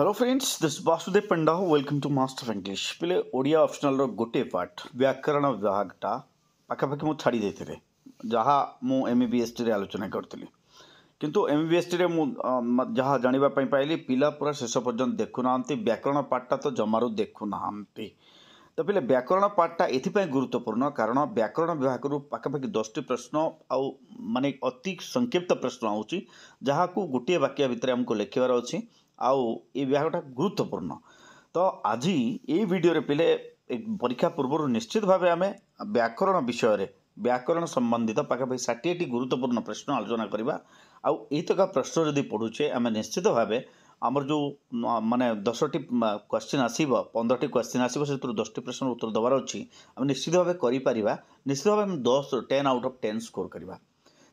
hello friends this Vasudev Panda हो welcome to master English ପିଲେ ଓଡ଼ିଆ ଅପ୍ସନାଲ୍ର ଗୋଟିଏ ପାର୍ଟ ବ୍ୟାକରଣ ବିଭାଗଟା ପାଖାପାଖି ମୁଁ ଛାଡ଼ି ଦେଇଥିଲି ଯାହା ମୁଁ ଏମ୍ ବି ଏସ୍ ଟିରେ ଆଲୋଚନା କରିଥିଲି କିନ୍ତୁ ଏମ୍ ବି ଏସ୍ ଟିରେ ମୁଁ ଯାହା ଜାଣିବା ପାଇଁ ପାଇଲି ପିଲା ପୁରା ଶେଷ ପର୍ଯ୍ୟନ୍ତ ଦେଖୁନାହାନ୍ତି ବ୍ୟାକରଣ ପାର୍ଟଟା ତ ଜମାରୁ ଦେଖୁନାହାନ୍ତି ତ ପିଲେ ବ୍ୟାକରଣ ପାର୍ଟଟା ଏଥିପାଇଁ ଗୁରୁତ୍ୱପୂର୍ଣ୍ଣ କାରଣ ବ୍ୟାକରଣ ବିଭାଗରୁ ପାଖାପାଖି ଦଶଟି ପ୍ରଶ୍ନ ଆଉ ମାନେ ଅତି ସଂକ୍ଷିପ୍ତ ପ୍ରଶ୍ନ ହେଉଛି ଯାହାକୁ ଗୋଟିଏ ବାକ୍ୟ ଭିତରେ ଆମକୁ ଲେଖିବାର ଅଛି ଆଉ ଏ ବିଭାଗଟା ଗୁରୁତ୍ୱପୂର୍ଣ୍ଣ ତ ଆଜି ଏଇ ଭିଡ଼ିଓରେ ପିଲେ ପରୀକ୍ଷା ପୂର୍ବରୁ ନିଶ୍ଚିତ ଭାବେ ଆମେ ବ୍ୟାକରଣ ବିଷୟରେ ବ୍ୟାକରଣ ସମ୍ବନ୍ଧିତ ପାଖାପାଖି ଷାଠିଏଟି ଗୁରୁତ୍ୱପୂର୍ଣ୍ଣ ପ୍ରଶ୍ନ ଆଲୋଚନା କରିବା ଆଉ ଏଇତକ ପ୍ରଶ୍ନ ଯଦି ପଢ଼ୁଛେ ଆମେ ନିଶ୍ଚିତ ଭାବେ ଆମର ଯେଉଁ ମାନେ ଦଶଟି କ୍ୱେଶ୍ଚିନ୍ ଆସିବ ପନ୍ଦରଟି କ୍ୱେଶ୍ଚିନ୍ ଆସିବ ସେଥିରୁ ଦଶଟି ପ୍ରଶ୍ନର ଉତ୍ତର ଦେବାର ଅଛି ଆମେ ନିଶ୍ଚିତ ଭାବେ କରିପାରିବା ନିଶ୍ଚିତ ଭାବେ ଆମେ ଦଶ ten out of ten score କରିବା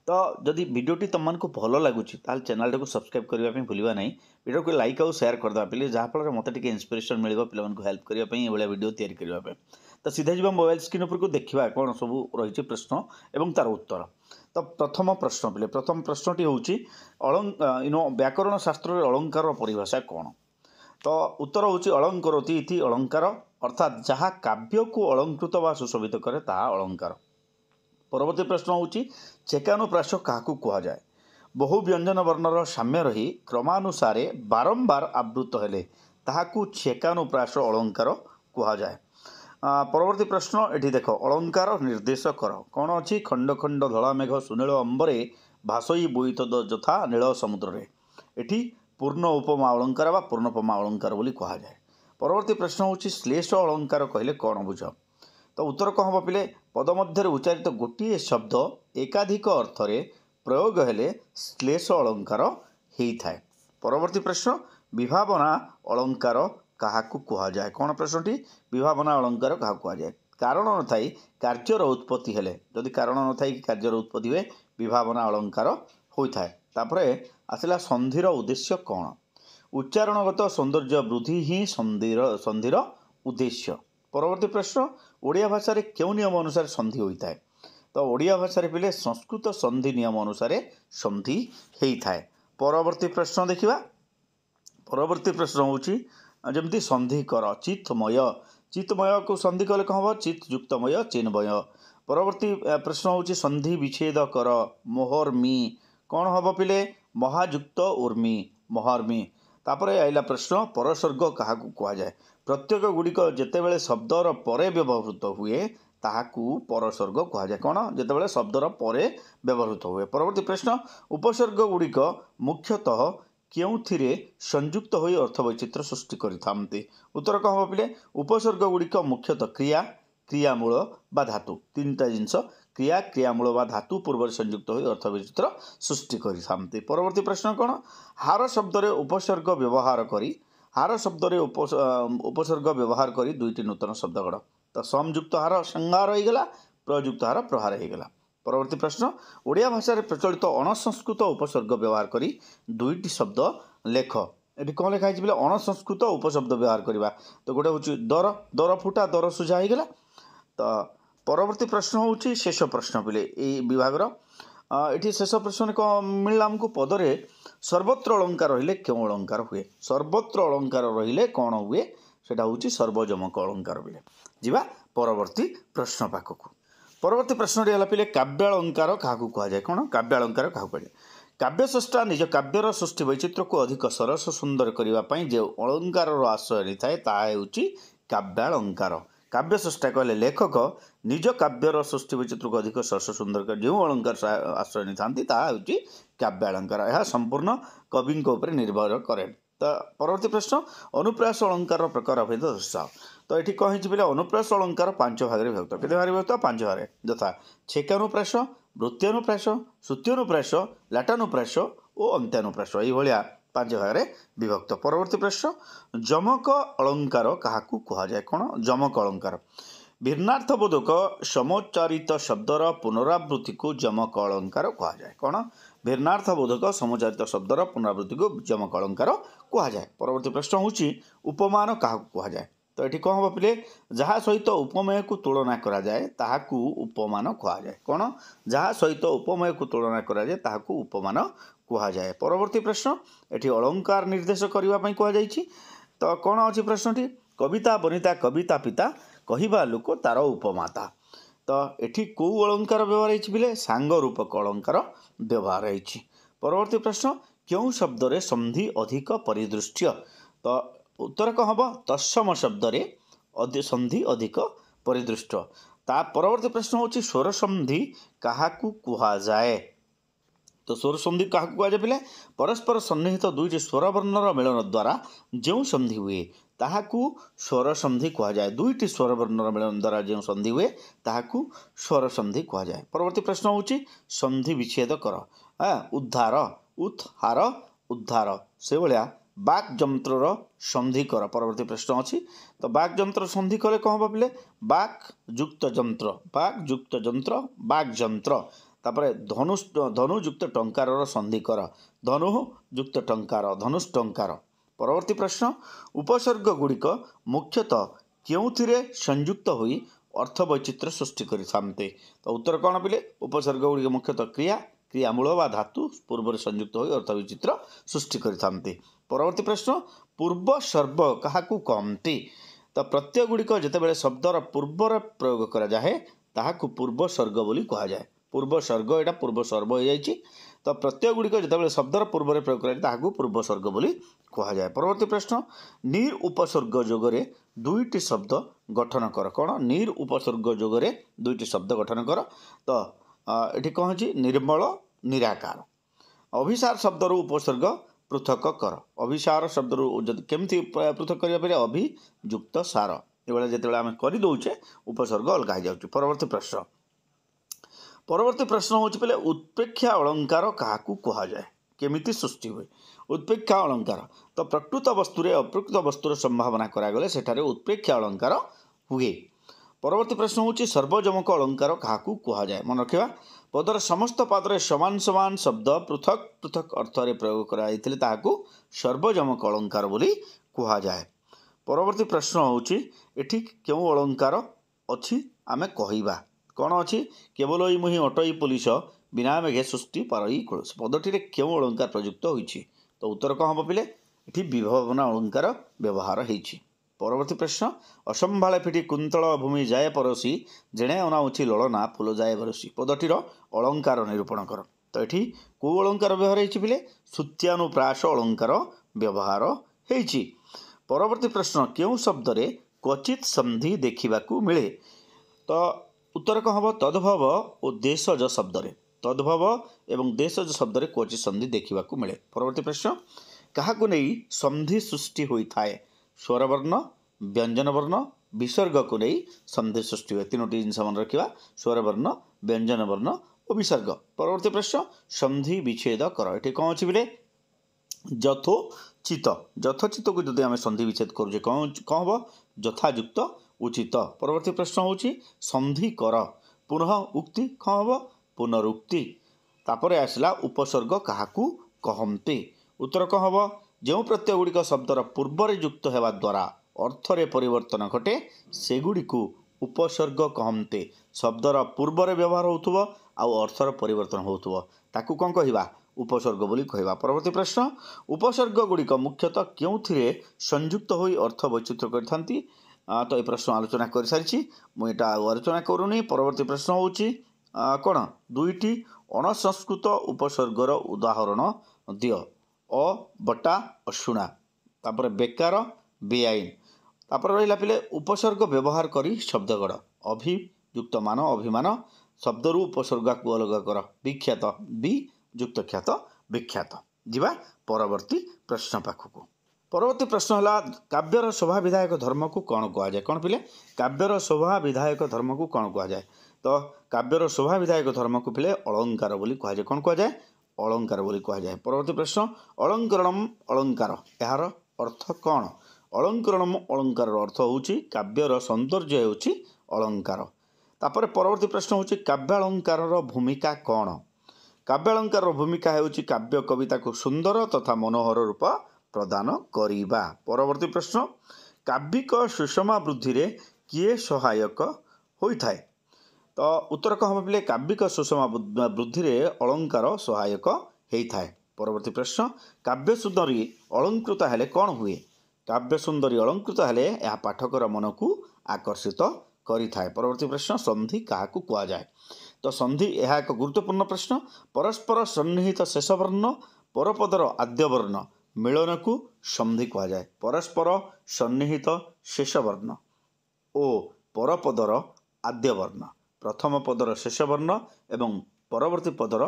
ତ ଯଦି ଭିଡ଼ିଓଟି ତୁମମାନଙ୍କୁ ଭଲ ଲାଗୁଛି ତାହେଲେ ଚ୍ୟାନେଲ୍ଟାକୁ ସବସ୍କ୍ରାଇବ୍ କରିବା ପାଇଁ ଭୁଲିବା ନାହିଁ ଭିଡ଼ିଓକୁ ଲାଇକ୍ ଆଉ ସେୟାର କରିଦେବା ପ୍ଲିଜ୍ ଯାହାଫଳରେ ମୋତେ ଟିକେ ଇନ୍ସପିରେସନ୍ ମିଳିବ ପିଲାମାନଙ୍କୁ ହେଲ୍ପ କରିବା ପାଇଁ ଏଭଳିଆ ଭିଡ଼ିଓ ତିଆରି କରିବା ପାଇଁ ତ ସିଧା ଯିବା ମୋବାଇଲ୍ ସ୍କ୍ରିନ୍ ଉପରକୁ ଦେଖିବା କ'ଣ ସବୁ ରହିଛି ପ୍ରଶ୍ନ ଏବଂ ତା'ର ଉତ୍ତର ତ ପ୍ରଥମ ପ୍ରଶ୍ନ ପିଲେ ପ୍ରଥମ ପ୍ରଶ୍ନଟି ହେଉଛି ଅଳଙ୍କ ୟୁନୋ ବ୍ୟାକରଣ ଶାସ୍ତ୍ରରେ ଅଳଙ୍କାର ପରିଭାଷା କ'ଣ ତ ଉତ୍ତର ହେଉଛି ଅଳଙ୍କରତି ଇତି ଅଳଙ୍କାର ଅର୍ଥାତ୍ ଯାହା କାବ୍ୟକୁ ଅଳଙ୍କୃତ ବା ସୁଶୋଭିତ କରେ ତାହା ଅଳଙ୍କାର ପରବର୍ତ୍ତୀ ପ୍ରଶ୍ନ ହେଉଛି ଚେକାନୁପ୍ରାସ କାହାକୁ କୁହାଯାଏ ବହୁ ବ୍ୟଞ୍ଜନ ବର୍ଣ୍ଣର ସାମ୍ୟ ରହି କ୍ରମାନୁସାରେ ବାରମ୍ବାର ଆବୃତ ହେଲେ ତାହାକୁ ଛେକାନୁପ୍ରାସ ଅଳଙ୍କାର କୁହାଯାଏ ପରବର୍ତ୍ତୀ ପ୍ରଶ୍ନ ଏଠି ଦେଖ ଅଳଙ୍କାର ନିର୍ଦ୍ଦେଶ କର କ'ଣ ଅଛି ଖଣ୍ଡ ଖଣ୍ଡ ଧଳା ମେଘ ସୁନୀଳ ଅମ୍ବରେ ଭାସୋଇ ବୋଇତଦ ଯଥା ନୀଳ ସମୁଦ୍ରରେ ଏଠି ପୂର୍ଣ୍ଣ ଉପମା ଅଳଙ୍କାର ବା ପୂର୍ଣ୍ଣପମା ଅଳଙ୍କାର ବୋଲି କୁହାଯାଏ ପରବର୍ତ୍ତୀ ପ୍ରଶ୍ନ ହେଉଛି ଶ୍ଲେଷ ଅଳଙ୍କାର କହିଲେ କ'ଣ ବୁଝ ତ ଉତ୍ତର କ'ଣ ହେବ ପିଲେ ପଦ ମଧ୍ୟରେ ଉଚ୍ଚାରିତ ଗୋଟିଏ ଶବ୍ଦ ଏକାଧିକ ଅର୍ଥରେ ପ୍ରୟୋଗ ହେଲେ ଶ୍ଳେଷ ଅଳଙ୍କାର ହେଇଥାଏ ପରବର୍ତ୍ତୀ ପ୍ରଶ୍ନ ବିଭାବନା ଅଳଙ୍କାର କାହାକୁ କୁହାଯାଏ କ'ଣ ପ୍ରଶ୍ନଟି ବିଭାବନା ଅଳଙ୍କାର କାହାକୁ କୁହାଯାଏ କାରଣ ନଥାଇ କାର୍ଯ୍ୟର ଉତ୍ପତ୍ତି ହେଲେ ଯଦି କାରଣ ନଥାଇ କାର୍ଯ୍ୟର ଉତ୍ପତ୍ତି ହୁଏ ବିଭାବନା ଅଳଙ୍କାର ହୋଇଥାଏ ତାପରେ ଆସିଲା ସନ୍ଧିର ଉଦ୍ଦେଶ୍ୟ କ'ଣ ଉଚ୍ଚାରଣଗତ ସୌନ୍ଦର୍ଯ୍ୟ ବୃଦ୍ଧି ହିଁ ସନ୍ଧିର ସନ୍ଧିର ଉଦ୍ଦେଶ୍ୟ ପରବର୍ତ୍ତୀ ପ୍ରଶ୍ନ ଓଡ଼ିଆ ଭାଷାରେ କେଉଁ ନିୟମ ଅନୁସାରେ ସନ୍ଧି ହୋଇଥାଏ ତ ଓଡ଼ିଆ ଭାଷାରେ ପିଲେ ସଂସ୍କୃତ ସନ୍ଧି ନିୟମ ଅନୁସାରେ ସନ୍ଧି ହୋଇଥାଏ ପରବର୍ତ୍ତୀ ପ୍ରଶ୍ନ ଦେଖିବା ପରବର୍ତ୍ତୀ ପ୍ରଶ୍ନ ହେଉଛି ଯେମିତି ସନ୍ଧି କର ଚିତ୍ମୟ ଚିତ୍ମୟକୁ ସନ୍ଧି କଲେ କ'ଣ ହେବ ଚିତ୍ ଯୁକ୍ତମୟ ଚିନ୍ମୟ ପରବର୍ତ୍ତୀ ପ୍ରଶ୍ନ ହେଉଛି ସନ୍ଧି ବିଚ୍ଛେଦ କର ମୋହର୍ମି କ'ଣ ହେବ ପିଲେ ମହାଯୁକ୍ତ ଉର୍ମି ମହର୍ମି ତାପରେ ଆଇଲା ପ୍ରଶ୍ନ ପରସ୍ୱର୍ଗ କାହାକୁ କୁହାଯାଏ ପ୍ରତ୍ୟେକ ଗୁଡ଼ିକ ଯେତେବେଳେ ଶବ୍ଦର ପରେ ବ୍ୟବହୃତ ହୁଏ ତାହାକୁ ପରସ୍ୱର୍ଗ କୁହାଯାଏ କ'ଣ ଯେତେବେଳେ ଶବ୍ଦର ପରେ ବ୍ୟବହୃତ ହୁଏ ପରବର୍ତ୍ତୀ ପ୍ରଶ୍ନ ଉପସର୍ଗ ଗୁଡ଼ିକ ମୁଖ୍ୟତଃ କେଉଁଥିରେ ସଂଯୁକ୍ତ ହୋଇ ଅର୍ଥ ବୈଚିତ୍ର ସୃଷ୍ଟି କରିଥାନ୍ତି ଉତ୍ତର କ'ଣ ଭାବିଲେ ଉପସର୍ଗ ଗୁଡ଼ିକ ମୁଖ୍ୟତଃ କ୍ରିୟା କ୍ରିୟାମୂଳ ବା ଧାତୁ ତିନିଟା ଜିନିଷ କ୍ରିୟା କ୍ରିୟାମୂଳ ବା ଧାତୁ ପୂର୍ବରେ ସଂଯୁକ୍ତ ହୋଇ ଅର୍ଥ ବିଚିତ୍ର ସୃଷ୍ଟି କରିଥାନ୍ତି ପରବର୍ତ୍ତୀ ପ୍ରଶ୍ନ କ'ଣ ହାର ଶବ୍ଦରେ ଉପସର୍ଗ ବ୍ୟବହାର କରି ହାର ଶବ୍ଦରେ ଉପସର୍ଗ ବ୍ୟବହାର କରି ଦୁଇଟି ନୂତନ ଶବ୍ଦ ଗଡ଼ ତ ସଂଯୁକ୍ତ ହାର ସଂହାର ହୋଇଗଲା ପ୍ରଯୁକ୍ତ ହାର ପ୍ରହାର ହୋଇଗଲା ପରବର୍ତ୍ତୀ ପ୍ରଶ୍ନ ଓଡ଼ିଆ ଭାଷାରେ ପ୍ରଚଳିତ ଅଣସଂସ୍କୃତ ଉପସର୍ଗ ବ୍ୟବହାର କରି ଦୁଇଟି ଶବ୍ଦ ଲେଖ ଏଠି କ'ଣ ଲେଖା ହେଇଛି ବୋଲେ ଅଣସଂସ୍କୃତ ଉପଶବ୍ଦ ବ୍ୟବହାର କରିବା ତ ଗୋଟେ ହେଉଛି ଦର ଦର ଫୁଟା ଦର ସୁଝା ହେଇଗଲା ତ ପରବର୍ତ୍ତୀ ପ୍ରଶ୍ନ ହେଉଛି ଶେଷ ପ୍ରଶ୍ନ ପିଲେ ଏଇ ବିଭାଗର ଏଠି ଶେଷ ପ୍ରଶ୍ନରେ କ'ଣ ମିଳିଲା ଆମକୁ ପଦରେ ସର୍ବତ୍ର ଅଳଙ୍କାର ରହିଲେ କେଉଁ ଅଳଙ୍କାର ହୁଏ ସର୍ବତ୍ର ଅଳଙ୍କାର ରହିଲେ କ'ଣ ହୁଏ ସେଇଟା ହେଉଛି ସର୍ବଜମକ ଅଳଙ୍କାର ବିଲେ ଯିବା ପରବର୍ତ୍ତୀ ପ୍ରଶ୍ନ ପାଖକୁ ପରବର୍ତ୍ତୀ ପ୍ରଶ୍ନଟି ହେଲା ପିଲେ କାବ୍ୟାଳଙ୍କାର କାହାକୁ କୁହାଯାଏ କ'ଣ ଅଳଙ୍କାର କାହାକୁ କୁହାଯାଏ କାବ୍ୟଶ୍ରଷ୍ଟା ନିଜ କାବ୍ୟର ସୃଷ୍ଟି ବୈଚିତ୍ରକୁ ଅଧିକ ସରସ ସୁନ୍ଦର କରିବା ପାଇଁ ଯେଉଁ ଅଳଙ୍କାରର ଆଶ୍ରୟ ନେଇଥାଏ ତାହା ହେଉଛି କାବ୍ୟାଳଙ୍କାର କାବ୍ୟ ସୃଷ୍ଟା କହିଲେ ଲେଖକ ନିଜ କାବ୍ୟର ସୃଷ୍ଟି ବିଚିତ୍ରକୁ ଅଧିକ ସରସ ସୁନ୍ଦର ଯେଉଁ ଅଳଙ୍କାର ଆଶ୍ରୟ ନେଇଥାନ୍ତି ତାହା ହେଉଛି କାବ୍ୟ ଅଳଙ୍କାର ଏହା ସମ୍ପୂର୍ଣ୍ଣ କବିଙ୍କ ଉପରେ ନିର୍ଭର କରେ ତ ପରବର୍ତ୍ତୀ ପ୍ରଶ୍ନ ଅନୁପ୍ରାସ ଅଳଙ୍କାରର ପ୍ରକାର ଅଭେଦ ଦର୍ଶାଅ ତ ଏଠି କ'ଣ ହେଇଛି ବୋଲେ ଅନୁପ୍ରାସ ଅଳଙ୍କାର ପାଞ୍ଚ ଭାଗରେ ବିଭକ୍ତ କେତେ ଭାଗରେ ବିଭକ୍ତ ପାଞ୍ଚ ଭାଗରେ ଯଥା ଛେକାନୁପ୍ରାସ ବୃତ୍ତ୍ୟାନୁପ୍ରାସ ସୂତ୍ୟନୁପ୍ରାସ ଲାଟାନୁପ୍ରାସ ଓ ଅନ୍ତ୍ୟାନୁପ୍ରାସ ଏଇଭଳିଆ ପାଞ୍ଚ ଭାଗରେ ବିଭକ୍ତ ପରବର୍ତ୍ତୀ ପ୍ରଶ୍ନ ଯମକ ଅଳଙ୍କାର କାହାକୁ କୁହାଯାଏ କ'ଣ ଯମକ ଅଳଙ୍କାର ଭିନ୍ନାର୍ଥବୋଧକ ସମୋଚ୍ଚାରିତ ଶବ୍ଦର ପୁନରାବୃତ୍ତିକୁ ଯମକ ଅଳଙ୍କାର କୁହାଯାଏ କ'ଣ ଭିନ୍ନାର୍ଥବୋଧକ ସମୋଚ୍ଚାରିତ ଶବ୍ଦର ପୁନରାବୃତ୍ତିକୁ ଯମକ ଅଳଙ୍କାର କୁହାଯାଏ ପରବର୍ତ୍ତୀ ପ୍ରଶ୍ନ ହେଉଛି ଉପମାନ କାହାକୁ କୁହାଯାଏ ତ ଏଠି କ'ଣ ହେବ ପିଲେ ଯାହା ସହିତ ଉପମେୟକୁ ତୁଳନା କରାଯାଏ ତାହାକୁ ଉପମାନ କୁହାଯାଏ କ'ଣ ଯାହା ସହିତ ଉପମେୟକୁ ତୁଳନା କରାଯାଏ ତାହାକୁ ଉପମାନ କୁହାଯାଏ ପରବର୍ତ୍ତୀ ପ୍ରଶ୍ନ ଏଠି ଅଳଙ୍କାର ନିର୍ଦ୍ଦେଶ କରିବା ପାଇଁ କୁହାଯାଇଛି ତ କ'ଣ ଅଛି ପ୍ରଶ୍ନଟି କବିତା ବନିତା କବିତା ପିତା କହିବା ଲୋକ ତାର ଉପମାତା ତ ଏଠି କେଉଁ ଅଳଙ୍କାର ବ୍ୟବହାର ହେଇଛି ବୋଲେ ସାଙ୍ଗ ରୂପକ ଅଳଙ୍କାର ବ୍ୟବହାର ହେଇଛି ପରବର୍ତ୍ତୀ ପ୍ରଶ୍ନ କେଉଁ ଶବ୍ଦରେ ସନ୍ଧି ଅଧିକ ପରିଦୃଶ୍ୟ ତ ଉତ୍ତରକ ହେବ ତତ୍ସମ ଶବ୍ଦରେ ସନ୍ଧି ଅଧିକ ପରିଦୃଷ୍ଟ ତା ପରବର୍ତ୍ତୀ ପ୍ରଶ୍ନ ହେଉଛି ସ୍ୱର ସନ୍ଧି କାହାକୁ କୁହାଯାଏ ତ ସ୍ୱର ସନ୍ଧି କାହାକୁ କୁହାଯାଏ ପିଲା ପରସ୍ପର ସନ୍ନିହିତ ଦୁଇଟି ସ୍ୱରବର୍ଣ୍ଣର ମିଳନ ଦ୍ୱାରା ଯେଉଁ ସନ୍ଧି ହୁଏ ତାହାକୁ ସ୍ୱର ସନ୍ଧି କୁହାଯାଏ ଦୁଇଟି ସ୍ୱରବର୍ଣ୍ଣର ମିଳନ ଦ୍ୱାରା ଯେଉଁ ସନ୍ଧି ହୁଏ ତାହାକୁ ସ୍ୱର ସନ୍ଧି କୁହାଯାଏ ପରବର୍ତ୍ତୀ ପ୍ରଶ୍ନ ହେଉଛି ସନ୍ଧି ବିଚ୍ଛେଦ କର ଉଦ୍ଧାର ଉତ୍ ହାର ଉଦ୍ଧାର ସେଭଳିଆ ବାକ୍ଯନ୍ତ୍ରର ସନ୍ଧି କର ପରବର୍ତ୍ତୀ ପ୍ରଶ୍ନ ଅଛି ତ ବାକ୍ଯନ୍ତ୍ର ସନ୍ଧି କଲେ କ'ଣ ଭାବିଲେ ବାକ୍ ଯୁକ୍ତ ଯନ୍ତ୍ର ବାକ୍ ଯୁକ୍ତ ଯନ୍ତ୍ର ବାକ୍ ଯନ୍ତ୍ର ତାପରେ ଧନୁ ଧନୁଯୁକ୍ତ ଟଙ୍କାରର ସନ୍ଧି କର ଧନୁ ଯୁକ୍ତ ଟଙ୍କାର ଧନୁଷ ଟଙ୍କାର ପରବର୍ତ୍ତୀ ପ୍ରଶ୍ନ ଉପସର୍ଗଗୁଡ଼ିକ ମୁଖ୍ୟତଃ କେଉଁଥିରେ ସଂଯୁକ୍ତ ହୋଇ ଅର୍ଥ ବୈଚିତ୍ର୍ୟ ସୃଷ୍ଟି କରିଥାନ୍ତି ତ ଉତ୍ତର କ'ଣ ପିଲେ ଉପସର୍ଗଗୁଡ଼ିକ ମୁଖ୍ୟତଃ କ୍ରିୟା କ୍ରିୟାମୂଳ ବା ଧାତୁ ପୂର୍ବରେ ସଂଯୁକ୍ତ ହୋଇ ଅର୍ଥ ବୈଚିତ୍ର ସୃଷ୍ଟି କରିଥାନ୍ତି ପରବର୍ତ୍ତୀ ପ୍ରଶ୍ନ ପୂର୍ବ ସର୍ବ କାହାକୁ କହନ୍ତି ତ ପ୍ରତ୍ୟୟଗୁଡ଼ିକ ଯେତେବେଳେ ଶବ୍ଦର ପୂର୍ବର ପ୍ରୟୋଗ କରାଯାଏ ତାହାକୁ ପୂର୍ବ ସ୍ୱର୍ଗ ବୋଲି କୁହାଯାଏ ପୂର୍ବ ସ୍ୱର୍ଗ ଏଇଟା ପୂର୍ବ ସର୍ବ ହୋଇଯାଇଛି ତ ପ୍ରତ୍ୟୟଗୁଡ଼ିକ ଯେତେବେଳେ ଶବ୍ଦର ପୂର୍ବରେ ପ୍ରୟୋଗ କରାଯାଏ ତାହାକୁ ପୂର୍ବ ସ୍ୱର୍ଗ ବୋଲି କୁହାଯାଏ ପରବର୍ତ୍ତୀ ପ୍ରଶ୍ନ ନିର୍ ଉପସର୍ଗ ଯୋଗରେ ଦୁଇଟି ଶବ୍ଦ ଗଠନ କର କ'ଣ ନିର୍ ଉପସର୍ଗ ଯୋଗରେ ଦୁଇଟି ଶବ୍ଦ ଗଠନ କର ତ ଏଠି କ'ଣ ହେଉଛି ନିର୍ମଳ ନିରାକାର ଅଭିସାର ଶବ୍ଦର ଉପସର୍ଗ ପୃଥକ କର ଅଭିସାର ଶବ୍ଦରୁ ଯଦି କେମିତି ପୃଥକ କରିବା ପାଇଁ ଅଭିଯୁକ୍ତ ସାର ଏଭଳିଆ ଯେତେବେଳେ ଆମେ କରିଦେଉଛେ ଉପସର୍ଗ ଅଲଗା ହେଇଯାଉଛି ପରବର୍ତ୍ତୀ ପ୍ରଶ୍ନ ପରବର୍ତ୍ତୀ ପ୍ରଶ୍ନ ହେଉଛି ବୋଲେ ଉତ୍ପେକ୍ଷା ଅଳଙ୍କାର କାହାକୁ କୁହାଯାଏ କେମିତି ସୃଷ୍ଟି ହୁଏ ଉତ୍ପେକ୍ଷା ଅଳଙ୍କାର ତ ପ୍ରକୃତ ବସ୍ତୁରେ ଅପ୍ରକୃତ ବସ୍ତୁର ସମ୍ଭାବନା କରାଗଲେ ସେଠାରେ ଉତ୍ପେକ୍ଷା ଅଳଙ୍କାର ହୁଏ ପରବର୍ତ୍ତୀ ପ୍ରଶ୍ନ ହେଉଛି ସର୍ବଯମକ ଅଳଙ୍କାର କାହାକୁ କୁହାଯାଏ ମନେ ରଖିବା ପଦର ସମସ୍ତ ପାଦରେ ସମାନ ସମାନ ଶବ୍ଦ ପୃଥକ୍ ପୃଥକ୍ ଅର୍ଥରେ ପ୍ରୟୋଗ କରାଯାଇଥିଲେ ତାହାକୁ ସର୍ବଜମକ ଅଳଙ୍କାର ବୋଲି କୁହାଯାଏ ପରବର୍ତ୍ତୀ ପ୍ରଶ୍ନ ହେଉଛି ଏଠି କେଉଁ ଅଳଙ୍କାର ଅଛି ଆମେ କହିବା କ'ଣ ଅଛି କେବଳ ଏଇ ମୁହିଁ ଅଟଇ ପୋଲିସ ବିନା ମେଘେ ସୃଷ୍ଟି ପାରଇ ପଦଟିରେ କେଉଁ ଅଳଙ୍କାର ପ୍ରଯୁକ୍ତ ହୋଇଛି ତ ଉତ୍ତର କ'ଣ ହେବ ପିଲେ ଏଠି ବିଭବନା ଅଳଙ୍କାର ବ୍ୟବହାର ହେଇଛି ପରବର୍ତ୍ତୀ ପ୍ରଶ୍ନ ଅସମ୍ଭାଳେ ଫିଟି କୁନ୍ତଳ ଭୂମି ଯାଏ ପରଶି ଜେଣେ ଅନାଉଛି ଲଳନା ଫୁଲ ଯାଏ ଭରସି ପଦଟିର ଅଳଙ୍କାର ନିରୂପଣ କର ତ ଏଠି କେଉଁ ଅଳଙ୍କାର ବ୍ୟବହାର ହେଇଛି ବୋଲେ ସୂତ୍ୟାନୁପ୍ରାସ ଅଳଙ୍କାର ବ୍ୟବହାର ହେଇଛି ପରବର୍ତ୍ତୀ ପ୍ରଶ୍ନ କେଉଁ ଶବ୍ଦରେ କ୍ୱଚିତ ସନ୍ଧି ଦେଖିବାକୁ ମିଳେ ତ ଉତ୍ତର କ'ଣ ହେବ ତଦ୍ଭବ ଓ ଦେଶଜ ଶବ୍ଦରେ ତଦ୍ଭବ ଏବଂ ଦେଶଜ ଶବ୍ଦରେ କ୍ୱଚିତ ସନ୍ଧି ଦେଖିବାକୁ ମିଳେ ପରବର୍ତ୍ତୀ ପ୍ରଶ୍ନ କାହାକୁ ନେଇ ସନ୍ଧି ସୃଷ୍ଟି ହୋଇଥାଏ ସ୍ୱରବର୍ଣ୍ଣ ବ୍ୟଞ୍ଜନବର୍ଣ୍ଣ ବିସର୍ଗକୁ ନେଇ ସନ୍ଧି ସୃଷ୍ଟି ହୁଏ ତିନୋଟି ଜିନିଷ ମନେ ରଖିବା ସ୍ୱରବର୍ଣ୍ଣ ବ୍ୟଞ୍ଜନବର୍ଣ୍ଣ ଓ ବିସର୍ଗ ପରବର୍ତ୍ତୀ ପ୍ରଶ୍ନ ସନ୍ଧି ବିଚ୍ଛେଦ କର ଏଠି କ'ଣ ଅଛି ବୋଲେ ଯଥୋଚିତ ଯଥୋଚିତକୁ ଯଦି ଆମେ ସନ୍ଧି ବିଚ୍ଛେଦ କରୁଛେ କ'ଣ କ'ଣ ହେବ ଯଥାଯୁକ୍ତ ଉଚିତ ପରବର୍ତ୍ତୀ ପ୍ରଶ୍ନ ହେଉଛି ସନ୍ଧି କର ପୁନଃ ଉକ୍ତି କ'ଣ ହେବ ପୁନରୁକ୍ତି ତାପରେ ଆସିଲା ଉପସର୍ଗ କାହାକୁ କହନ୍ତି ଉତ୍ତର କ'ଣ ହେବ ଯେଉଁ ଗୁଡ଼ିକ ଶବ୍ଦର ପୂର୍ବରେ ଯୁକ୍ତ ହେବା ଦ୍ୱାରା ଅର୍ଥରେ ପରିବର୍ତ୍ତନ ଘଟେ ସେଗୁଡ଼ିକୁ ଉପସର୍ଗ କହନ୍ତେ ଶବ୍ଦର ପୂର୍ବରେ ବ୍ୟବହାର ହେଉଥିବ ଆଉ ଅର୍ଥର ପରିବର୍ତ୍ତନ ହେଉଥିବ ତାକୁ କ'ଣ କହିବା ଉପସର୍ଗ ବୋଲି କହିବା ପରବର୍ତ୍ତୀ ପ୍ରଶ୍ନ ଉପସର୍ଗଗୁଡ଼ିକ ମୁଖ୍ୟତଃ କେଉଁଥିରେ ସଂଯୁକ୍ତ ହୋଇ ଅର୍ଥ ବୈଚିତ୍ର କରିଥାନ୍ତି ତ ଏ ପ୍ରଶ୍ନ ଆଲୋଚନା କରିସାରିଛି ମୁଁ ଏଇଟା ଆଉ ଆଲୋଚନା କରୁନି ପରବର୍ତ୍ତୀ ପ୍ରଶ୍ନ ହେଉଛି କ'ଣ ଦୁଇଟି ଅଣସଂସ୍କୃତ ଉପସର୍ଗର ଉଦାହରଣ ଦିଅ ଅ ବଟା ଅଶୁଣା ତା'ପରେ ବେକାର ବେଆଇନ ତା'ପରେ ରହିଲା ପିଲେ ଉପସର୍ଗ ବ୍ୟବହାର କରି ଶବ୍ଦ ଗଢ଼ ଅଭିଯୁକ୍ତ ମାନ ଅଭିମାନ ଶବ୍ଦରୁ ଉପସର୍ଗକୁ ଅଲଗା କର ବିଖ୍ୟାତ ବି ଯୁକ୍ତଖ୍ୟାତ ବିଖ୍ୟାତ ଯିବା ପରବର୍ତ୍ତୀ ପ୍ରଶ୍ନ ପାଖକୁ ପରବର୍ତ୍ତୀ ପ୍ରଶ୍ନ ହେଲା କାବ୍ୟର ଶୋଭା ବିଧାୟକ ଧର୍ମକୁ କ'ଣ କୁହାଯାଏ କ'ଣ ପିଲେ କାବ୍ୟର ଶୋଭା ବିଧାୟକ ଧର୍ମକୁ କ'ଣ କୁହାଯାଏ ତ କାବ୍ୟର ଶୋଭା ବିଧାୟକ ଧର୍ମକୁ ପିଲେ ଅଳଙ୍କାର ବୋଲି କୁହାଯାଏ କ'ଣ କୁହାଯାଏ ଅଳଙ୍କାର ବୋଲି କୁହାଯାଏ ପରବର୍ତ୍ତୀ ପ୍ରଶ୍ନ ଅଳଙ୍କରଣମ୍ ଅଳଙ୍କାର ଏହାର ଅର୍ଥ କ'ଣ ଅଳଙ୍କରଣ ଅଳଙ୍କାରର ଅର୍ଥ ହେଉଛି କାବ୍ୟର ସୌନ୍ଦର୍ଯ୍ୟ ହେଉଛି ଅଳଙ୍କାର ତାପରେ ପରବର୍ତ୍ତୀ ପ୍ରଶ୍ନ ହେଉଛି କାବ୍ୟାଳଙ୍କାରର ଭୂମିକା କ'ଣ କାବ୍ୟାଳଙ୍କାରର ଭୂମିକା ହେଉଛି କାବ୍ୟ କବିତାକୁ ସୁନ୍ଦର ତଥା ମନୋହର ରୂପ ପ୍ରଦାନ କରିବା ପରବର୍ତ୍ତୀ ପ୍ରଶ୍ନ କାବ୍ୟିକ ସୁଷମା ବୃଦ୍ଧିରେ କିଏ ସହାୟକ ହୋଇଥାଏ ତ ଉତ୍ତର ଉତ୍ତରକ ଭାବିଲେ କାବ୍ୟିକ ସୁଷମା ବୃଦ୍ଧିରେ ଅଳଙ୍କାର ସହାୟକ ହୋଇଥାଏ ପରବର୍ତ୍ତୀ ପ୍ରଶ୍ନ କାବ୍ୟ ସୁନ୍ଦରୀ ଅଳଙ୍କୃତ ହେଲେ କ'ଣ ହୁଏ କାବ୍ୟ ସୁନ୍ଦରୀ ଅଳଙ୍କୃତ ହେଲେ ଏହା ପାଠକର ମନକୁ ଆକର୍ଷିତ କରିଥାଏ ପରବର୍ତ୍ତୀ ପ୍ରଶ୍ନ ସନ୍ଧି କାହାକୁ କୁହାଯାଏ ତ ସନ୍ଧି ଏହା ଏକ ଗୁରୁତ୍ୱପୂର୍ଣ୍ଣ ପ୍ରଶ୍ନ ପରସ୍ପର ସନ୍ନିହିତ ଶେଷ ବର୍ଣ୍ଣ ପରପଦର ଆଦ୍ୟବର୍ଣ୍ଣ ମିଳନକୁ ସନ୍ଧି କୁହାଯାଏ ପରସ୍ପର ସନ୍ନିହିତ ଶେଷ ବର୍ଣ୍ଣ ଓ ପରପଦର ଆଦ୍ୟବର୍ଣ୍ଣ ପ୍ରଥମ ପଦର ଶେଷ ବର୍ଣ୍ଣ ଏବଂ ପରବର୍ତ୍ତୀ ପଦର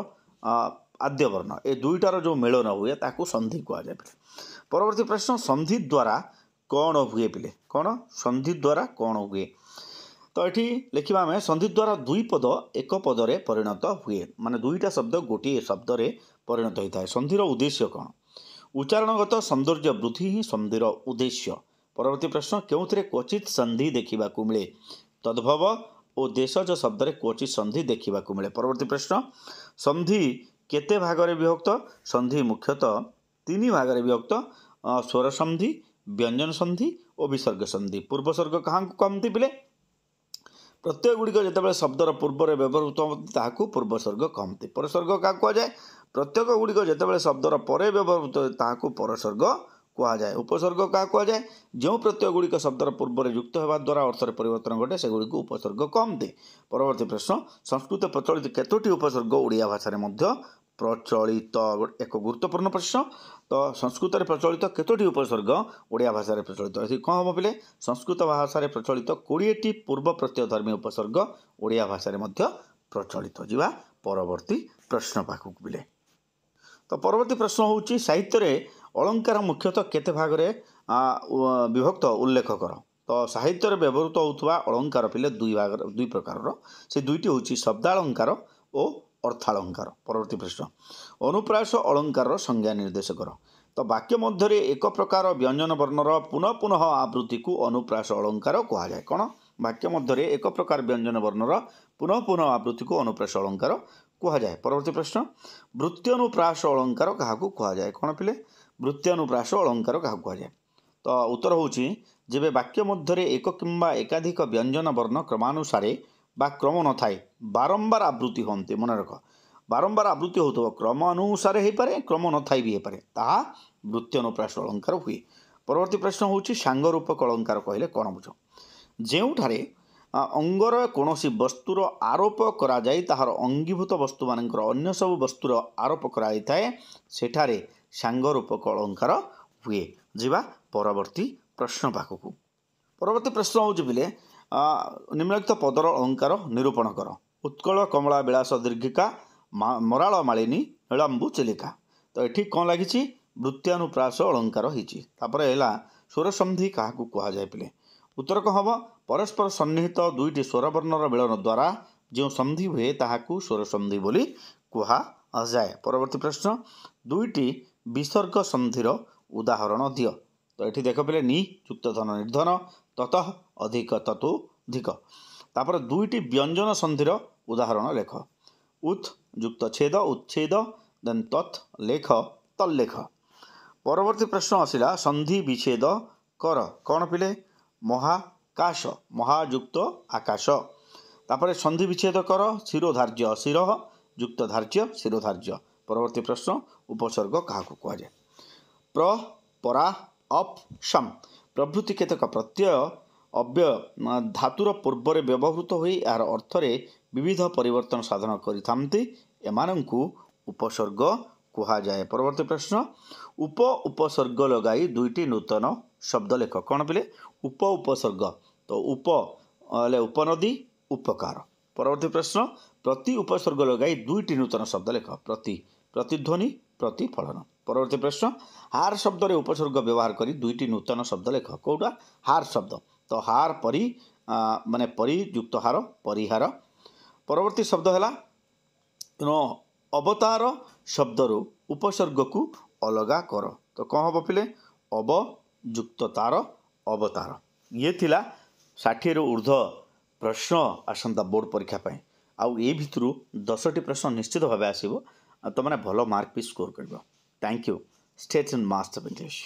ଆଦ୍ୟ ବର୍ଣ୍ଣ ଏ ଦୁଇଟାର ଯେଉଁ ମିଳନ ହୁଏ ତାକୁ ସନ୍ଧି କୁହାଯାଏ ପରବର୍ତ୍ତୀ ପ୍ରଶ୍ନ ସନ୍ଧି ଦ୍ୱାରା କ'ଣ ହୁଏ ପିଲେ କ'ଣ ସନ୍ଧି ଦ୍ୱାରା କ'ଣ ହୁଏ ତ ଏଠି ଲେଖିବା ଆମେ ସନ୍ଧି ଦ୍ୱାରା ଦୁଇ ପଦ ଏକ ପଦରେ ପରିଣତ ହୁଏ ମାନେ ଦୁଇଟା ଶବ୍ଦ ଗୋଟିଏ ଶବ୍ଦରେ ପରିଣତ ହୋଇଥାଏ ସନ୍ଧିର ଉଦ୍ଦେଶ୍ୟ କ'ଣ ଉଚ୍ଚାରଣଗତ ସୌନ୍ଦର୍ଯ୍ୟ ବୃଦ୍ଧି ହିଁ ସନ୍ଧିର ଉଦ୍ଦେଶ୍ୟ ପରବର୍ତ୍ତୀ ପ୍ରଶ୍ନ କେଉଁଥିରେ କ୍ୱଚିତ ସନ୍ଧି ଦେଖିବାକୁ ମିଳେ ତଦ୍ଭବ ओ देशज शब्द शब्दले कोचित सन्धि देखेको मिले पती प्रश्न सन्धि केत भागर विभक्त सन्धि मुख्यतः तिन भाग विभक्त स्वर सन्धि व्यञ्जन सन्धि विसर्ग सन्धि पूर्वसर्ग स्वर्ग कहाँ कम्ती बिहे प्रत्येक गुडिक शब्द र पूर्व व्यवहत पूर्व स्वर्ग कम्ती पसर्ग कहाँ कुरा प्रत्येक गुडिके शब्द पर व्यवहुत ताकु परसर्ग କୁହାଯାଏ ଉପସର୍ଗ କାହା କୁହାଯାଏ ଯେଉଁ ପ୍ରତ୍ୟୟ ଗୁଡ଼ିକ ଶବ୍ଦର ପୂର୍ବରେ ଯୁକ୍ତ ହେବା ଦ୍ୱାରା ଅର୍ଥରେ ପରିବର୍ତ୍ତନ ଘଟେ ସେଗୁଡ଼ିକୁ ଉପସର୍ଗ କମ୍ ଦିଏ ପରବର୍ତ୍ତୀ ପ୍ରଶ୍ନ ସଂସ୍କୃତ ପ୍ରଚଳିତ କେତୋଟି ଉପସର୍ଗ ଓଡ଼ିଆ ଭାଷାରେ ମଧ୍ୟ ପ୍ରଚଳିତ ଏକ ଗୁରୁତ୍ୱପୂର୍ଣ୍ଣ ପ୍ରଶ୍ନ ତ ସଂସ୍କୃତରେ ପ୍ରଚଳିତ କେତୋଟି ଉପସର୍ଗ ଓଡ଼ିଆ ଭାଷାରେ ପ୍ରଚଳିତ ଏଠି କ'ଣ ହେବ ବୋଲେ ସଂସ୍କୃତ ଭାଷାରେ ପ୍ରଚଳିତ କୋଡ଼ିଏଟି ପୂର୍ବ ପ୍ରତ୍ୟୟ ଧର୍ମୀ ଉପସର୍ଗ ଓଡ଼ିଆ ଭାଷାରେ ମଧ୍ୟ ପ୍ରଚଳିତ ଯିବା ପରବର୍ତ୍ତୀ ପ୍ରଶ୍ନ ପାଖକୁ ବିଲେ ତ ପରବର୍ତ୍ତୀ ପ୍ରଶ୍ନ ହେଉଛି ସାହିତ୍ୟରେ ଅଳଙ୍କାର ମୁଖ୍ୟତଃ କେତେ ଭାଗରେ ବିଭକ୍ତ ଉଲ୍ଲେଖ କର ତ ସାହିତ୍ୟରେ ବ୍ୟବହୃତ ହେଉଥିବା ଅଳଙ୍କାର ପିଲେ ଦୁଇ ଭାଗ ଦୁଇ ପ୍ରକାରର ସେ ଦୁଇଟି ହେଉଛି ଶବ୍ଦାଳଙ୍କାର ଓ ଅର୍ଥାଳଙ୍କାର ପରବର୍ତ୍ତୀ ପ୍ରଶ୍ନ ଅନୁପ୍ରାୟସ ଅଳଙ୍କାରର ସଂଜ୍ଞା ନିର୍ଦ୍ଦେଶ କର ତ ବାକ୍ୟ ମଧ୍ୟରେ ଏକ ପ୍ରକାର ବ୍ୟଞ୍ଜନ ବର୍ଣ୍ଣର ପୁନଃ ପୁନଃ ଆବୃତ୍ତିକୁ ଅନୁପ୍ରାୟସ ଅଳଙ୍କାର କୁହାଯାଏ କ'ଣ ବାକ୍ୟ ମଧ୍ୟରେ ଏକ ପ୍ରକାର ବ୍ୟଞ୍ଜନ ବର୍ଣ୍ଣର ପୁନଃ ପୁନଃ ଆବୃତ୍ତିକୁ ଅନୁପ୍ରାସ ଅଳଙ୍କାର କୁହାଯାଏ ପରବର୍ତ୍ତୀ ପ୍ରଶ୍ନ ବୃତ୍ତି ଅନୁପ୍ରାସ ଅଳଙ୍କାର କାହାକୁ କୁହାଯାଏ କ'ଣ ପିଲେ ବୃତ୍ତି ଅନୁପ୍ରାସ ଅଳଙ୍କାର କାହାକୁ କୁହାଯାଏ ତ ଉତ୍ତର ହେଉଛି ଯେବେ ବାକ୍ୟ ମଧ୍ୟରେ ଏକ କିମ୍ବା ଏକାଧିକ ବ୍ୟଞ୍ଜନ ବର୍ଣ୍ଣ କ୍ରମାନୁସାରେ ବା କ୍ରମ ନଥାଏ ବାରମ୍ବାର ଆବୃତ୍ତି ହୁଅନ୍ତି ମନେ ରଖ ବାରମ୍ବାର ଆବୃତ୍ତି ହେଉଥିବ କ୍ରମ ଅନୁସାରେ ହୋଇପାରେ କ୍ରମ ନଥାଇ ବି ହୋଇପାରେ ତାହା ବୃତ୍ତି ଅନୁପ୍ରାସ ଅଳଙ୍କାର ହୁଏ ପରବର୍ତ୍ତୀ ପ୍ରଶ୍ନ ହେଉଛି ସାଙ୍ଗ ରୂପକ ଅଳଙ୍କାର କହିଲେ କ'ଣ ବୁଝ ଯେଉଁଠାରେ ଅଙ୍ଗର କୌଣସି ବସ୍ତୁର ଆରୋପ କରାଯାଇ ତାହାର ଅଙ୍ଗୀଭୂତ ବସ୍ତୁମାନଙ୍କର ଅନ୍ୟ ସବୁ ବସ୍ତୁର ଆରୋପ କରାଯାଇଥାଏ ସେଠାରେ ସାଙ୍ଗରୂପକ ଅଳଙ୍କାର ହୁଏ ଯିବା ପରବର୍ତ୍ତୀ ପ୍ରଶ୍ନ ପାଖକୁ ପରବର୍ତ୍ତୀ ପ୍ରଶ୍ନ ହେଉଛି ବୋଲେ ନିମ୍ନଳିଖିତ ପଦର ଅଳଙ୍କାର ନିରୂପଣ କର ଉତ୍କଳ କମଳା ବିଳାସ ଦୀର୍ଘିକା ମରାଳ ମାଳିନୀ ନୀଳାମ୍ବୁ ଚିଲିକା ତ ଏଠି କ'ଣ ଲାଗିଛି ବୃତ୍ତିଆନୁପ୍ରାସ ଅଳଙ୍କାର ହୋଇଛି ତାପରେ ହେଲା ସ୍ୱରସନ୍ଧି କାହାକୁ କୁହାଯାଇଥିଲେ ଉତ୍ତର କ'ଣ ହେବ ପରସ୍ପର ସନ୍ନିହିତ ଦୁଇଟି ସ୍ୱରବର୍ଣ୍ଣର ମିଳନ ଦ୍ୱାରା ଯେଉଁ ସନ୍ଧି ହୁଏ ତାହାକୁ ସ୍ୱରସନ୍ଧି ବୋଲି କୁହାଯାଏ ପରବର୍ତ୍ତୀ ପ୍ରଶ୍ନ ଦୁଇଟି ବିସର୍ଗ ସନ୍ଧିର ଉଦାହରଣ ଦିଅ ତ ଏଠି ଦେଖ ପିଲେ ନି ଯୁକ୍ତ ଧନ ନିର୍ଦ୍ଧନ ତତଃ ଅଧିକ ତତୁ ଅଧିକ ତାପରେ ଦୁଇଟି ବ୍ୟଞ୍ଜନ ସନ୍ଧିର ଉଦାହରଣ ଲେଖ ଉତ୍ ଯୁକ୍ତ ଛେଦ ଉଚ୍ଛେଦ ଦେନ୍ ତତ୍ ଲେଖ ତଲ୍ଲେଖ ପରବର୍ତ୍ତୀ ପ୍ରଶ୍ନ ଆସିଲା ସନ୍ଧି ବିଚ୍ଛେଦ କର କ'ଣ ପିଲେ ମହାକାଶ ମହାଯୁକ୍ତ ଆକାଶ ତାପରେ ସନ୍ଧି ବିଚ୍ଛେଦ କର ଶିରୋଧାର୍ଯ୍ୟ ଶିର ଯୁକ୍ତ ଧାର୍ଯ୍ୟ ଶିରୋଧାର୍ଯ୍ୟ ପରବର୍ତ୍ତୀ ପ୍ରଶ୍ନ ଉପସର୍ଗ କାହାକୁ କୁହାଯାଏ ପ୍ର ପରା ଅପ୍ ସମ୍ ପ୍ରଭୃତି କେତେକ ପ୍ରତ୍ୟୟ ଅବ୍ୟୟ ଧାତୁର ପୂର୍ବରେ ବ୍ୟବହୃତ ହୋଇ ଏହାର ଅର୍ଥରେ ବିବିଧ ପରିବର୍ତ୍ତନ ସାଧନ କରିଥାନ୍ତି ଏମାନଙ୍କୁ ଉପସର୍ଗ କୁହାଯାଏ ପରବର୍ତ୍ତୀ ପ୍ରଶ୍ନ ଉପ ଉପସର୍ଗ ଲଗାଇ ଦୁଇଟି ନୂତନ ଶବ୍ଦ ଲେଖ କ'ଣ ପିଲେ ଉପ ଉପସର୍ଗ ତ ଉପ ହେଲେ ଉପନଦୀ ଉପକାର ପରବର୍ତ୍ତୀ ପ୍ରଶ୍ନ ପ୍ରତି ଉପସର୍ଗ ଲଗାଇ ଦୁଇଟି ନୂତନ ଶବ୍ଦ ଲେଖ ପ୍ରତି ପ୍ରତିଧ୍ୱନି ପ୍ରତିଫଳନ ପରବର୍ତ୍ତୀ ପ୍ରଶ୍ନ ହାର ଶବ୍ଦରେ ଉପସର୍ଗ ବ୍ୟବହାର କରି ଦୁଇଟି ନୂତନ ଶବ୍ଦ ଲେଖ କେଉଁଟା ହାର ଶବ୍ଦ ତ ହାର ପରି ମାନେ ପରି ଯୁକ୍ତ ହାର ପରିହାର ପରବର୍ତ୍ତୀ ଶବ୍ଦ ହେଲା ତେଣୁ ଅବତାର ଶବ୍ଦରୁ ଉପସର୍ଗକୁ ଅଲଗା କର ତ କ'ଣ ହେବ ପିଲେ ଅବଯୁକ୍ତ ତାର ଅବତାର ଇଏ ଥିଲା ଷାଠିଏରୁ ଉର୍ଦ୍ଧ୍ୱ ପ୍ରଶ୍ନ ଆସନ୍ତା ବୋର୍ଡ଼ ପରୀକ୍ଷା ପାଇଁ ଆଉ ଏ ଭିତରୁ ଦଶଟି ପ୍ରଶ୍ନ ନିଶ୍ଚିତ ଭାବେ ଆସିବ तुमने भल मार्क भी स्कोर कर thank you state in master English